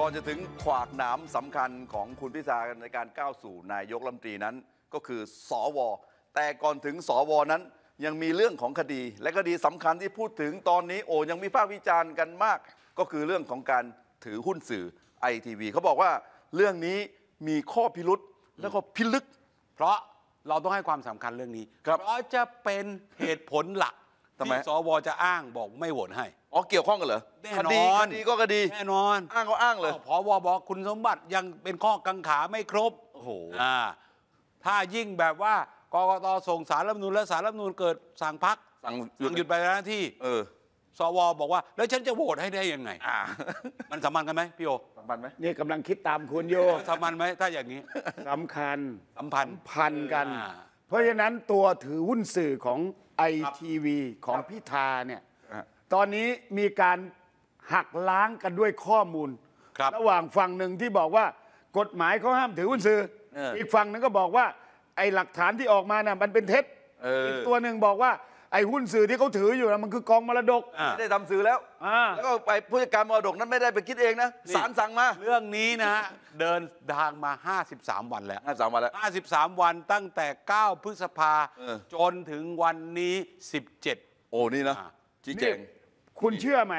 ก่อนจะถึงขวากหนามสำคัญของคุณพิธาในการก้าวสู่นายกรัฐมนตรีนั้นก็คือสอวอแต่ก่อนถึงสอวอนั้นยังมีเรื่องของคดี และคดีสำคัญที่พูดถึงตอนนี้โอ้ยังมีภาควิจารณ์กันมากก็คือเรื่องของการถือหุ้นสื่อไอทีวีเขาบอกว่าเรื่องนี้มีข้อพิรุษแล้วก็พิลึก เพราะเราต้องให้ความสำคัญเรื่องนี้เพราะจะเป็นเหตุผลหลักทำไมี่สวจะอ้างบอกไม่โหวตให้ อ๋อเกี่ยวข้องกันเหรอ แน่นอนคดีก็คดี แน่นอน อ้างก็อ้างเลยพวบอกคุณสมบัติยังเป็นข้อกังขาไม่ครบ โอ้โหอ่า ถ้ายิ่งแบบว่า กกตส่งสารรัฐมนูลและสารรัฐมนูลเกิดสั่งพัก สั่งหยุดไปหน้าที่ เออสวบอกว่า แล้วฉันจะโหวตให้ได้ยังไง อ่า มันสัมพันธ์กันไหมพี่โอ สัมพันธ์ไหมนี่กำลังคิดตามคุณโยสัมพันธ์ไหมถ้าอย่างนี้สำคัญสัมพันธ์พันกันอ่าเพราะฉะนั้นตัวถือหุ้นสื่อของไอทีวีของพิธาเนี่ยตอนนี้มีการหักล้างกันด้วยข้อมูลรระหว่างฝั่งหนึ่งที่บอกว่า กฎหมายเขาห้ามถือหุ้นสื่อ อีกฝั่งหนึ่งก็บอกว่าไอหลักฐานที่ออกมาน่ะมันเป็นเท็จอีกตัวหนึ่งบอกว่าไอ้หุ้นสื่อที่เขาถืออยู่นะมันคือกองมรดกไม่ได้ทำสื่อแล้วแล้วก็ไปผู้จัดการมรดกนั้นไม่ได้ไปคิดเองนะศาลสั่งมา เรื่องนี้นะ เดินทางมา 53 วันแล้วห้าสามวันแล้ว53 วันตั้งแต่ 9 พฤษภาจนถึงวันนี้ 17 โอ้นี่นะจระชีจนงคุณเชื่อไหม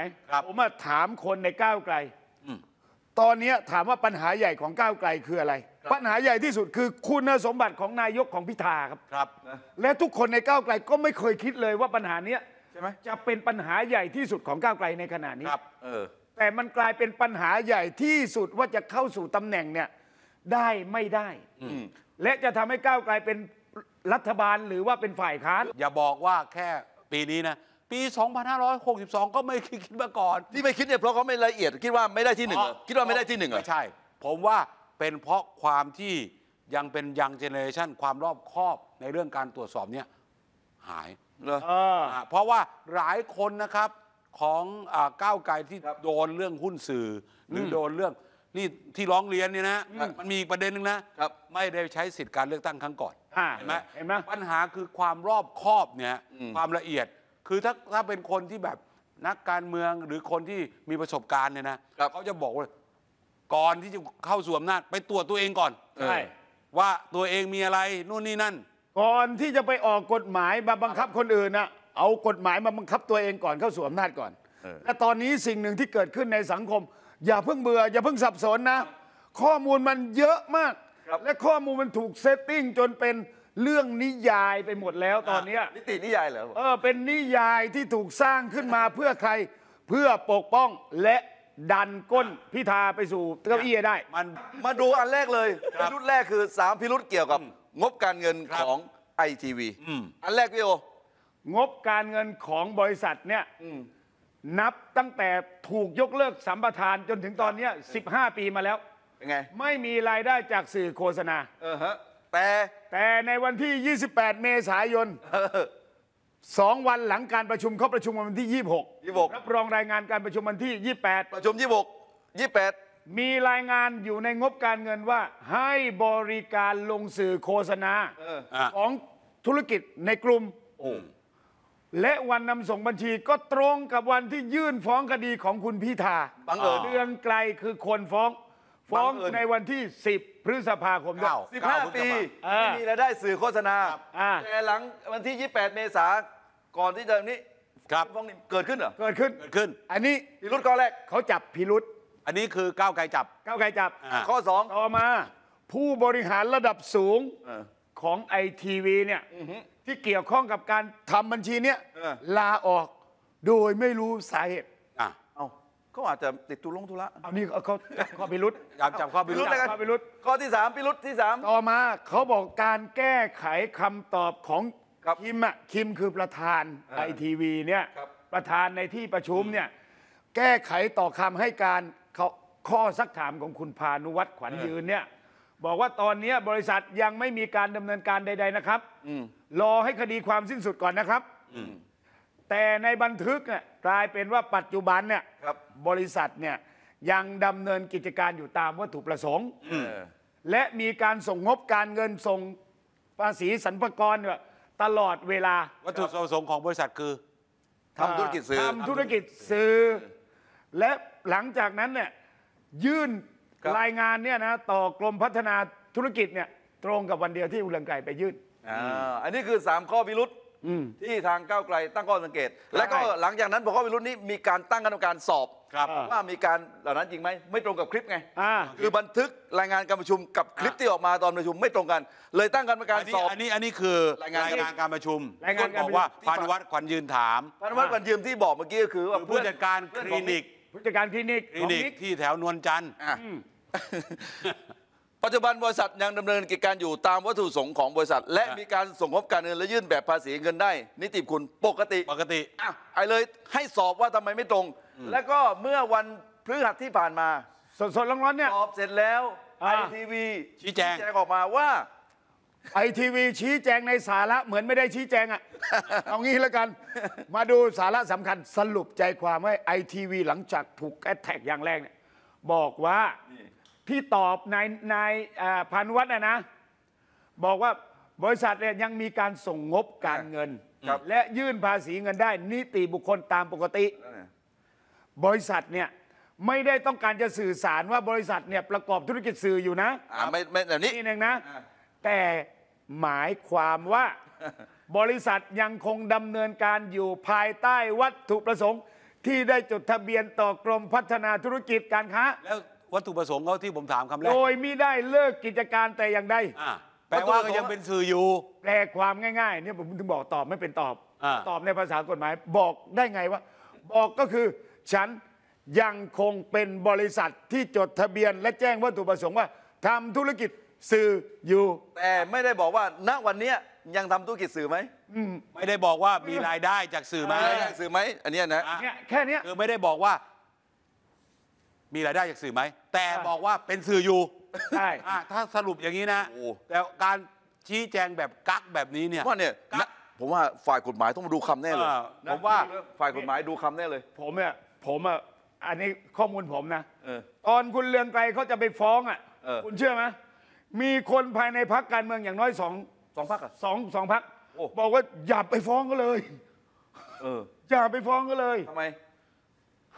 ผมมาถามคนในก้าวไกล ตอนนี้ถามว่าปัญหาใหญ่ของก้าวไกลคืออะไรปัญหาใหญ่ที่สุดคือคุณสมบัติของนายกของพิธาครับครับ และทุกคนในก้าวไกลก็ไม่เคยคิดเลยว่าปัญหาเนี้ยใช่ไหมจะเป็นปัญหาใหญ่ที่สุดของก้าวไกลในขณะนี้ครับเออแต่มันกลายเป็นปัญหาใหญ่ที่สุดว่าจะเข้าสู่ตำแหน่งเนี่ยได้ไม่ได้ และจะทำให้ก้าวไกลเป็นรัฐบาลหรือว่าเป็นฝ่ายค้านอย่าบอกว่าแค่ปีนี้นะ ปี 2562ก็ไม่คิดมาก่อนที่ไม่คิดเนี่ยเพราะเขาไม่ละเอียดคิดว่าไม่ได้ที่หนึ่งคิดว่าไม่ได้ที่หนึ่งเหรอใช่ ผมว่าเป็นเพราะความที่ยังเป็นยังเจเนเรชันความรอบคอบในเรื่องการตรวจสอบเนี่ย หายเลยเพราะว่าหลายคนนะครับของอก้าวไกลที่โดนเรื่องหุ้นสื่อหรือโดนเรื่องนี่ที่ร้องเรียนเนี่ยนะมันมีประเด็นหนึ่งนะไม่ได้ใช้สิทธิการ เลือกตั้งครั้งก่อนเห็นไหมเห็นไหมปัญหาคือความรอบคอบเนี่ยความละเอียดคือถ้าถ้าเป็นคนที่แบบนักการเมืองหรือคนที่มีประสบการณ์เนี่ยนะเขาจะบอกว่าก่อนที่จะเข้าสู่อำนาจไปตรวจตัวเองก่อน ใช่ ว่าตัวเองมีอะไรนู่นนี่นั่น ก่อนที่จะไปออกกฎหมายมาบังคับคนอื่นนะเอากฎหมายมาบังคับตัวเองก่อนเข้าสู่อำนาจก่อน และตอนนี้สิ่งหนึ่งที่เกิดขึ้นในสังคม อย่าเพิ่งเบื่ออย่าเพิ่งสับสนนะข้อมูลมันเยอะมากและข้อมูลมันถูกเซตติ้งจนเป็นเรื่องนิยายไปหมดแล้วตอนนี้นิตินิยายเหรอเออ เป็นนิยายที่ถูกสร้างขึ้นมาเพื่อใครเพื่อปกป้องและดันก้นพิธาไปสู่เก้าอี้ได้ มันมาดูอันแรกเลย พิรุษแรกคือ 3 พิรุษเกี่ยวกับ งบการเงินของไอทีวี อันแรกพี่โอ งบการเงินของบริษัทเนี่ยนับตั้งแต่ถูกยกเลิกสัมปทานจนถึงตอนนี้15 ปีมาแล้วไง ไม่มีรายได้จากสื่อโฆษณา เออฮะ แต่แต่ในวันที่ 28 เมษายนสองวันหลังการประชุมเขาประชุมวันที่ยีิบหกรับรองรายงานการประชุมวันที่ยี่แปดประชุมยี่บกสิบแปดมีรายงานอยู่ในงบการเงินว่าให้บริการลงสื่อโฆษณาออของธุรกิจในกลุ่มและวันนำส่งบัญชีก็ตรงกับวันที่ยื่นฟ้องคดีของคุณพิธาบังเอิญเดือนไกลคือคนฟ้องฟ้องในวันที่ 10 พฤษภาคมดนสิบห้า15 ปีไม่มีรายได้สื่อโฆษณา แต่หลังวันที่ 28 เมษาก่อนที่จะนี้ ครับฟ้องนี่เกิดขึ้นเหรอเกิดขึ้นเกิดขึ้น อันนี้พิรุธข้อแรกเขาจับพิรุษ อันนี้คือก้าวไกลจับก้าวไกลจับ ข้อ 2 ต่อมา ผู้บริหารระดับสูงอของไอทีวีเนี่ยที่เกี่ยวข้องกับการทำบัญชีเนี่ยลาออกโดยไม่รู้สาเหตุเขาอาจจะติดตุลงธุระเอานี่เขาข้อพิรุษอยาจับข้อพิรุษจับข้อพิรุษข้อที่สามพิรุษที่สามต่อมา เขาบอกการแก้ไขคำตอบของคิมอ่ะคิมคือประธานไอทีวีเนี่ยประธานในที่ประชุมเนี่ยแก้ไขต่อคำให้การเขาข้อสักถามของคุณพานุวัตรขวัญยืนเนี่ยบอกว่าตอนนี้บริษัทยังไม่มีการดำเนินการใด ๆ นะครับรอให้คดีความสิ้นสุดก่อนนะครับแต่ในบันทึกเนี่ยกลายเป็นว่าปัจจุบันเนี่ยครับบริษัทเนี่ยยังดำเนินกิจการอยู่ตามวัตถุประสงค์และมีการส่งงบการเงินส่งภาษีสรรพากรเนี่ยตลอดเวลา วัตถุประสงค์ของบริษัทคือทำธุรกิจสื่อทำธุรกิจสื่อและหลังจากนั้นเนี่ยยื่นรรายงานเนี่ยนะต่อกรมพัฒนาธุรกิจเนี่ยตรงกับวันเดียวที่อุเัืองไกไปยื่นอ่าอันนี้คือ3ข้อพิรุษที่ทางก้าวไกล ตั้งข้อสังเกต และก็หลังจากนั้นพอข้อพิรุธนี้มีการตั้งกรรมการสอบว่ามีการเหล่านั้นจริงไหมไม่ตรงกับคลิปไงคือบันทึกรายงานการประชุม กับคลิปที่ออกมาตอนประชุมไม่ตรงกัน เลยตั้งกรรมการสอบอันนี้อันนี้คือรายงานการประชุมรายงานบอกว่าพันวัตรขวัญยืนถามพันวัตรขวัญยืนที่บอกเมื่อกี้ก็คือ ว่าผู้จัดการคลินิกผู้จัดการคลินิกที่แถวนวลจันทร์ปัจจุบันบริษัทยังดำเนินกิจการอยู่ตามวัตถุประสงค์ของบริษัท และมีการส่งงบการเงิน และยื่นแบบภาษีเงินได้ นิติบุคุณปกติปกติอ่ะไอเลยให้สอบว่าทำไมไม่ตรง แล้วก็เมื่อวันพฤหัสที่ผ่านมาสดๆร้อนๆเนี่ย สอบเสร็จแล้วไอทีวีชี้แจงออกมาว่าไอทีวีชี้แจงในสาระเหมือนไม่ได้ชี้แจงอะเอางี้แล้วกัน มาดูสาระสำคัญสรุปใจความว่าไอทีวีหลังจากถูกแอดแท็กอย่างแรกเนี่ยบอกว่าที่ตอบนายนายพันวัฒน์นะนะ บอกว่าบริษัทเนี่ยยังมีการส่งงบการเงิน และยื่นภาษีเงินได้ นิติบุคคลตามปกติ บริษัทเนี่ยไม่ได้ต้องการจะสื่อสารว่า บริษัทเนี่ยประกอบธุรกิจสื่ออยู่นะไม่ไม่แบบนี้นี่นึงนะแต่หมายความว่าบริษัทยังคงดำเนินการอยู่ภายใต้วัตถุประสงค์ ที่ได้จดทะเบียนต่อกรมพัฒนาธุรกิจการค้าแล้ววัตถุประสงค์เขาที่ผมถามคำแรกโดยมิได้เลิกกิจการแต่อย่างใดแปลว่าก็ยังเป็นสื่ออยู่ แปลความง่ายๆเนี่ยผมถึงบอกตอบไม่เป็นตอบอตอบในภาษากฎหมาย บอกได้ไงว่า บอกก็คือฉันยังคงเป็นบริษัทที่จดทะเบียน และแจ้งวัตถุประสงค์ว่าทำธุรกิจสื่ออยู่แต่ไม่ได้บอกว่าณวันนี้ยังทำธุรกิจสื่อไหมไม่ได้บอกว่ามีรายได้จากสื่อไหมมาได้สื่อไหมอันนี้นะแค่นี้คือไม่ได้บอกว่ามีรายได้จากสื่อไหมแต่บอกว่าเป็นสื่ออยู่ใช่ถ้าสรุปอย่างนี้นะแต่การชี้แจงแบบกักแบบนี้เนี่ยว่าเนี่ยผมว่าฝ่ายกฎหมายต้องมาดูคำแน่เลยผมว่าฝ่ายกฎหมายดูคำแน่เลย ผมเนี่ยผมอ่ะอันนี้ข้อมูลผมนะตอนคุณเลืองไกรเขาจะไปฟ้องอ่ะคุณเชื่อไหมมีคนภายในพักการเมืองอย่างน้อยสองสองพักอ่ะสองสองพักอบอกว่าอย่าไปฟ้องก็เลย เอออย่าไปฟ้องก็เลยทำไม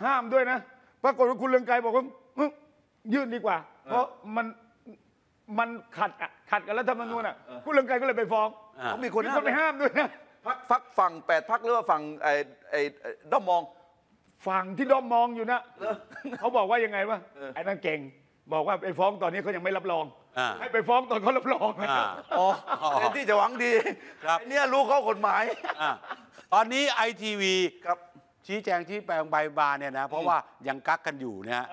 ห้ามด้วยนะปรากฏว่าคุณเรืองไกรบอกว่ายื่นดีกว่า เพราะมันมันขัดอะขัดกับรัฐธรรมนูญอ่ะคุณเรืองไกรก็เลยไปฟ้องเขามีคนมีคนไปห้ามด้วยนะพักฟักฝั่งแปดพักหรือว่าฝั่งไอ้ไอ้ด้อมมองฝั่งที่ด้อมมองอยู่นะเขาบอกว่ายังไงวะไอ้นั่นเก่ง บอกว่าไปฟ้องตอนนี้เขายังไม่รับรองอให้ไปฟ้องตอนเขารับรองนะอออที่จะหวังดีครับไอ้เนี่ยรู้เข้ากฎหมายอตอนนี้ไอทีวีครับชี้แจงที่แปลงใบบานเนี่ยนะเพราะว่ายังกักกันอยู่นะ่ย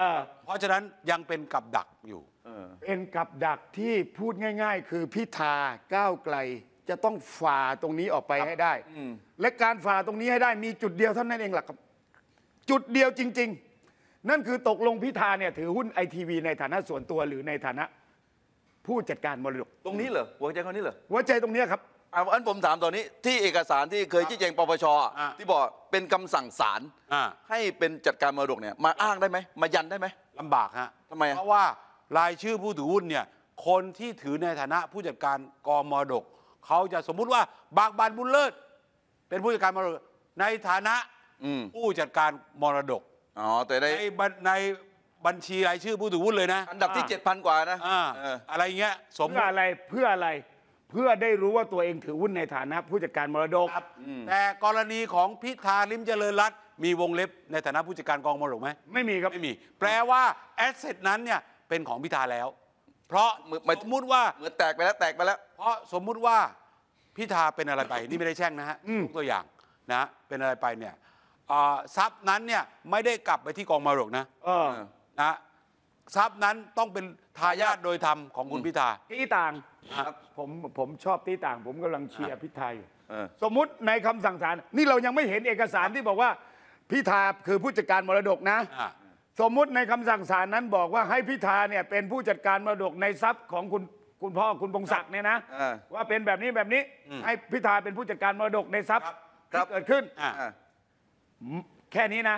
เพราะฉะนั้นยังเป็นกับดักอยู่เป็นกับดักที่พูดง่าย ๆ คือพิธาก้าวไกล จะต้องฝ่าตรงนี้ออกไปให้ได้และการฝ่าตรงนี้ให้ได้มีจุดเดียวเท่านั้นเองหลักจุดเดียวจริง ๆ นั่นคือตกลงพิธาเนี่ยถือหุ้นไอทีวีในฐานะส่วนตัวหรือในฐานะผู้จัดการมรดกตรงนี้เหรอหัวใจคนนี้เหรอหัวใจตรงเนี้ยครับอาอันผมถามตอนนี้ที่เอกสารที่เคยชี้แจงปปชที่บอกเป็นคำสั่งศาลให้เป็นจัดการมรดกเนี่ย มาอ้างได้ไหมมายันได้ไหมลำบากฮะทำไมเพราะว่า รายชื่อผู้ถือหุ้นเนี่ยคนที่ถือในฐานะผู้จัดการกองมรดกเขาจะสมมุติว่าบากบานบุญเลิศเป็นผู้จัดการมรดกในฐานะอผู้จัดการมรดกอ๋อแต่ในในบัญชีรายชื่อผู้ถือหุ้นเลยนะอันดับที่เจ็ดพันกว่านะออะไรเงี้ยสมมเพื่อติอะไรเพื่ออะไรเพื่อได้รู้ว่าตัวเองถือหุ้นในฐานะ ผู้จัดการมรดกแต่กรณีของพิธาลิมเจริญรัตน์มีวงเล็บในฐานะผู้จัดการกองมรดกไหมไม่มีครับ ไม่มี แปลว่าแอสเซทนั้นเนี่ยเป็นของพิธาแล้ว เพราะมสมมุติว่า เหมือนแตกไปแล้วแตกไปแล้ว เพราะสมมุติว่าพิธาเป็นอะไรไปนี่ไม่ได้แช่งนะฮะกตัวอย่างนะเป็นอะไรไปเนี่ยทรัพย์นั้นเนี่ยไม่ได้กลับไปที่กองมรดกนะนะทรัพย์นั้นต้องเป็นทายาทโดยธรรมของคุณพิธาที่ต่างผมผมชอบที่ต่าง ผมกำลังเชียร์พิธาอยู่สมมุติในคำสั่งศาลนี่เรายังไม่เห็นเอกสารที่บอกว่าพิธาคือผู้จัดการมรดกนะ สมมุติในคำสั่งศาลนั้นบอกว่าให้พิธาเนี่ยเป็นผู้จัดการมรดกในทรัพย์ของคุณคุณพ่อคุณพงศักดิ์เนี่ยนะว่าเป็นแบบนี้แบบนี้ ให้พิธาเป็นผู้จัดการมรดกในทรัพย์ที่เกิดขึ้นแค่นี้นะ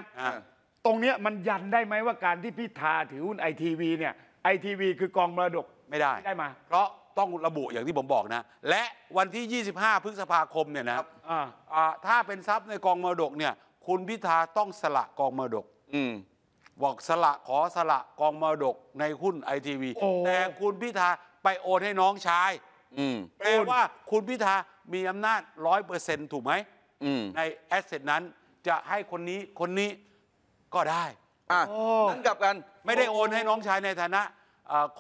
ตรงเนี้ยมันยันได้ไหมว่าการที่พิธาถือหุ้นไอทีวีเนี่ยไอทีวีคือกองมรดกไม่ได้ได้มา เพราะต้องระบุอย่างที่ผมบอกนะ และวันที่ 25 พฤษภาคมเนี่ยนะครับถ้าเป็นทรัพย์ในกองมรดกเนี่ย คุณพิธาต้องสละกองมรดก อืมบอกสละขอสละกองมรดกในหุ้นไอทีวีแต่คุณพิธา ไปโอนให้น้องชายอืมแปลว่าคุณพิธามีอำนาจร้อยเปอร์เซ็นต์ถูกไหมมในแอสเซทนั้น จะให้คนนี้คนนี้ก็ได้อ่ะนั่นกลับกันไม่ได้โอนให้น้องชายในฐานะ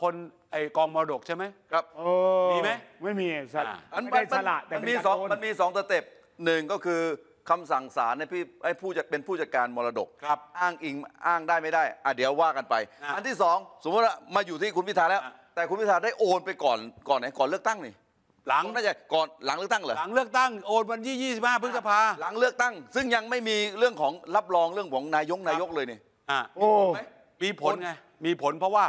คนไอกองมรดกใช่ไหมครับมีไหมไม่มีสัตอ์ันไม่ได้สละแต่มันมีสองมันมีสองสเต็ปหนึ่งก็คือคำสั่งศาลให้พี่ให้ผู้จัดเป็นผู้จัดการมรดกครับอ้างอิงอ้างได้ไม่ได้อ่ะเดี๋ยวว่ากันไป อันที่สองสมมติว่ามาอยู่ที่คุณพิธาแล้วแต่คุณพิธาได้โอนไปก่อนก่อนไหนก่อนเลือกตั้งนี่หลังน่าจะก่อนหลังเลือกตั้งเหรอหลังเลือกตั้งโอนวันที่25พฤษภาหลังเลือกตั้ง ซึ่งยังไม่มีเรื่องของรับรองเรื่องของนายกนายกเลยนี่อ่ะโอ้มีผลไงมีผลเพราะว่า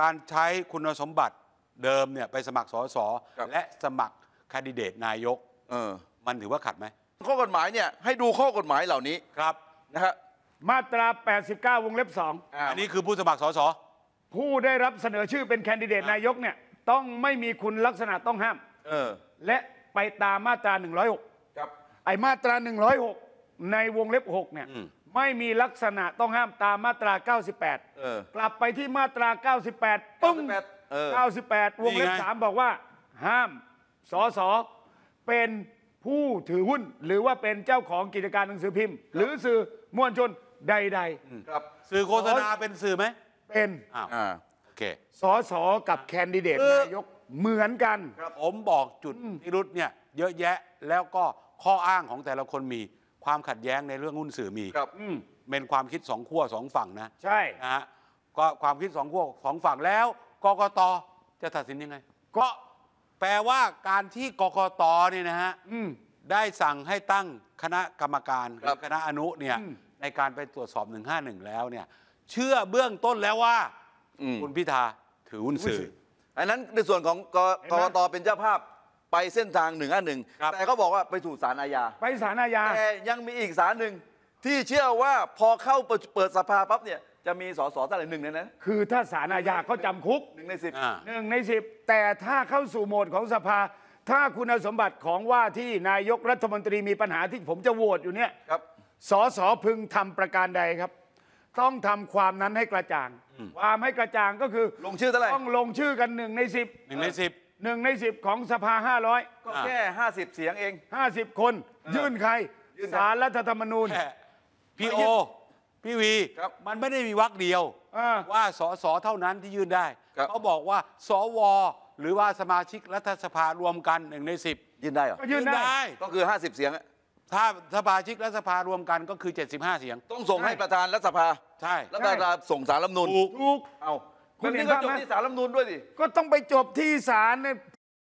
การใช้คุณสมบัติเดิมเนี่ยไปสมัครสสและสมัครคนดิเดตนายกเออมันถือว่าขัดไหมข้อกฎหมายเนี่ยให้ดูข้อกฎหมายเหล่านี้ครับนะฮะมาตรา 89 วงเล็บ 2อันนี้คือผู้สมัครสสผู้ได้รับเสนอชื่อเป็นแคนดิเดตนายกเนี่ยต้องไม่มีคุณลักษณะต้องห้ามเออและไปตามมาตราหนึ่ครับไอมาตราหนึ่งร้อยหกในวงเล็บหกเนี่ยไม่มีลักษณะต้องห้ามตามมาตราเก้าสิบแปดกลับไปที่มาตราเก้าสิบแปดปึ้งเก้าสิบแปดวงเล็บสามบอกว่า ห้ามสอสอเป็นผู้ถือหุ้นหรือว่าเป็นเจ้าของกิจการหนังสือพิมพ์ หรือสื่อมวลชนใดๆครับสื่อโฆษณาเป็นสื่อไหมเป็นอ่าโอเคสสกับแคนดิเดตนายกเหมือนกันครับผมบอกจุดพิรุษเนี่ยเยอะแยะแล้วก็ข้ออ้างของแต่ละคนมีความขัดแย้งในเรื่องหุ้นสื่อมี ครับ อืมเป็นความคิดสองขั้วสองฝั่งนะ ใช่นะฮะก็ความคิดสองขั้วสองฝั่งแล้วกกตจะตัดสินยังไง ก็แปลว่าการที่กกตเนี่ยนะฮะอืมได้สั่งให้ตั้งคณะกรรมการหรืครัอบคณะอนุเนี่ยในการไปตรวจสอบ151แล้วเนี่ยเชื่อเบื้องต้นแล้วว่าคุณพิธาถือหุ้นสื่ออันนั้นในส่วนของกกตเป็นเจ้าภาพไปเส้นทางหนึ่งอันหนึ่งแต่เขาบอกว่าไปถูกศาลอาญาไปศาลอาญาแต่ยังมีอีกศาลหนึ่งที่เชื่อว่าพอเข้าเปิดสภาปั๊บเนี่ยจะมีสสท่านห่หนึ่งในนั้นคือถ้าศาลอาญาเขาจำคุกหนึ่งในสิบหนึ่งในสิบแต่ถ้าเข้าสู่โหมดของสภา ถ้าคุณสมบัติของว่าที่นายกรัฐมนตรีมีปัญหาที่ผมจะโหวตอยู่เนี่ยสสพึงทำประการใดครับต้องทำความนั้นให้กระจ่าง ความให้กระจ่างก็คือลงชื่อเท่าไหร่ต้องลงชื่อกันหนึ่งในสิบหนึ่งในสิบหนึ่งในสิบของสภาห้าร้อยก็แค่ห้าสิบเสียงเองห้าสิบคนยื่นใคร สารรัฐธรรมนูญพี่โอ พี่วี มันไม่ได้มีวักเดียว ว่าสอสอเท่านั้นที่ยื่นได้เขาบอกว่าสวหรือว่าสมาชิกรัฐสภารวมกันหนึ่งในสิบยื่นได้เหรอยื่นได้ก็คือ 50 เสียงถ้าสภาชิกรัฐสภารวมกันก็คือ 75 เสียง ต้องส่งให้ประธานรัฐสภา ใช่ แล้ว็ระส่งสารรัฐมนูลถูกเอาคุณนี่ก็จบที่สารรัฐมนูลด้วยดิก็ต้องไปจบที่ศาลเนี่ย